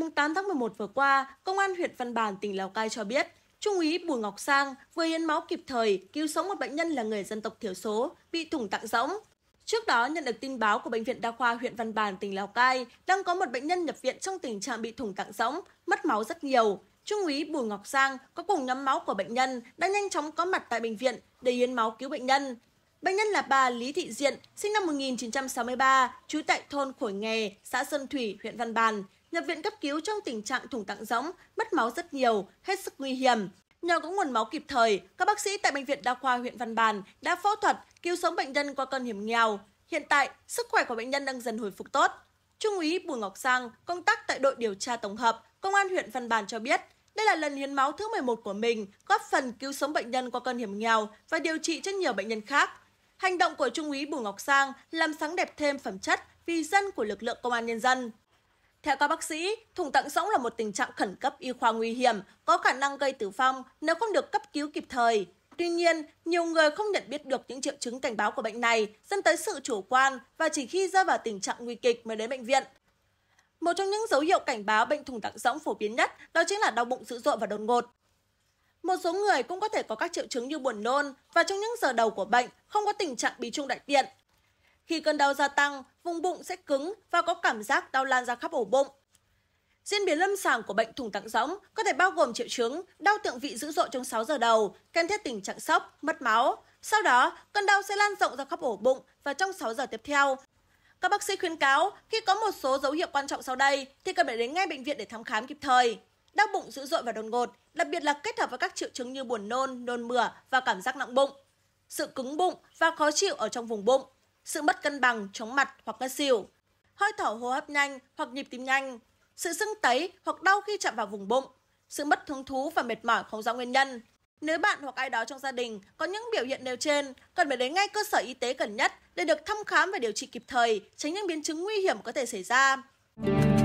ngày 8 tháng 11 vừa qua, Công an huyện Văn Bản tỉnh Lào Cai cho biết, Trung úy Bùi Ngọc Sang vừa hiến máu kịp thời cứu sống một bệnh nhân là người dân tộc thiểu số bị thủng tạng rỗng. Trước đó nhận được tin báo của bệnh viện đa khoa huyện Văn Bản tỉnh Lào Cai đang có một bệnh nhân nhập viện trong tình trạng bị thủng tạng rỗng, mất máu rất nhiều. Trung úy Bùi Ngọc Sang có cùng nhóm máu của bệnh nhân đã nhanh chóng có mặt tại bệnh viện để hiến máu cứu bệnh nhân. Bệnh nhân là bà Lý Thị Diện, sinh năm 1963, trú tại thôn Khổi Nghè, xã Sơn Thủy, huyện Văn Bàn, nhập viện cấp cứu trong tình trạng thủng tạng rỗng, mất máu rất nhiều, hết sức nguy hiểm. Nhờ có nguồn máu kịp thời, các bác sĩ tại bệnh viện đa khoa huyện Văn Bàn đã phẫu thuật cứu sống bệnh nhân qua cơn hiểm nghèo. Hiện tại, sức khỏe của bệnh nhân đang dần hồi phục tốt. Trung úy Bùi Ngọc Sang, công tác tại đội điều tra tổng hợp, công an huyện Văn Bàn cho biết, đây là lần hiến máu thứ 11 của mình, góp phần cứu sống bệnh nhân qua cơn hiểm nghèo và điều trị cho nhiều bệnh nhân khác. Hành động của Trung úy Bùi Ngọc Sang làm sáng đẹp thêm phẩm chất vì dân của lực lượng công an nhân dân. Theo các bác sĩ, thủng tạng rỗng là một tình trạng khẩn cấp y khoa nguy hiểm, có khả năng gây tử vong nếu không được cấp cứu kịp thời. Tuy nhiên, nhiều người không nhận biết được những triệu chứng cảnh báo của bệnh này, dẫn tới sự chủ quan và chỉ khi rơi vào tình trạng nguy kịch mới đến bệnh viện. Một trong những dấu hiệu cảnh báo bệnh thủng tạng rỗng phổ biến nhất đó chính là đau bụng dữ dội và đột ngột một số người cũng có thể có các triệu chứng như buồn nôn và trong những giờ đầu của bệnh không có tình trạng bí trung đại tiện. Khi cơn đau gia tăng, vùng bụng sẽ cứng và có cảm giác đau lan ra khắp ổ bụng. Diễn biến lâm sàng của bệnh thủng tạng rỗng có thể bao gồm triệu chứng đau thượng vị dữ dội trong 6 giờ đầu, kèm theo tình trạng sốc, mất máu. Sau đó, cơn đau sẽ lan rộng ra khắp ổ bụng và trong 6 giờ tiếp theo. Các bác sĩ khuyên cáo khi có một số dấu hiệu quan trọng sau đây thì cần phải đến ngay bệnh viện để thăm khám kịp thời đau bụng dữ dội và đột ngột, đặc biệt là kết hợp với các triệu chứng như buồn nôn, nôn mửa và cảm giác nặng bụng, sự cứng bụng và khó chịu ở trong vùng bụng, sự mất cân bằng, chóng mặt hoặc ngất xỉu, hơi thở hô hấp nhanh hoặc nhịp tim nhanh, sự sưng tấy hoặc đau khi chạm vào vùng bụng, sự mất hứng thú và mệt mỏi không rõ nguyên nhân. Nếu bạn hoặc ai đó trong gia đình có những biểu hiện nêu trên, cần phải đến ngay cơ sở y tế gần nhất để được thăm khám và điều trị kịp thời, tránh những biến chứng nguy hiểm có thể xảy ra.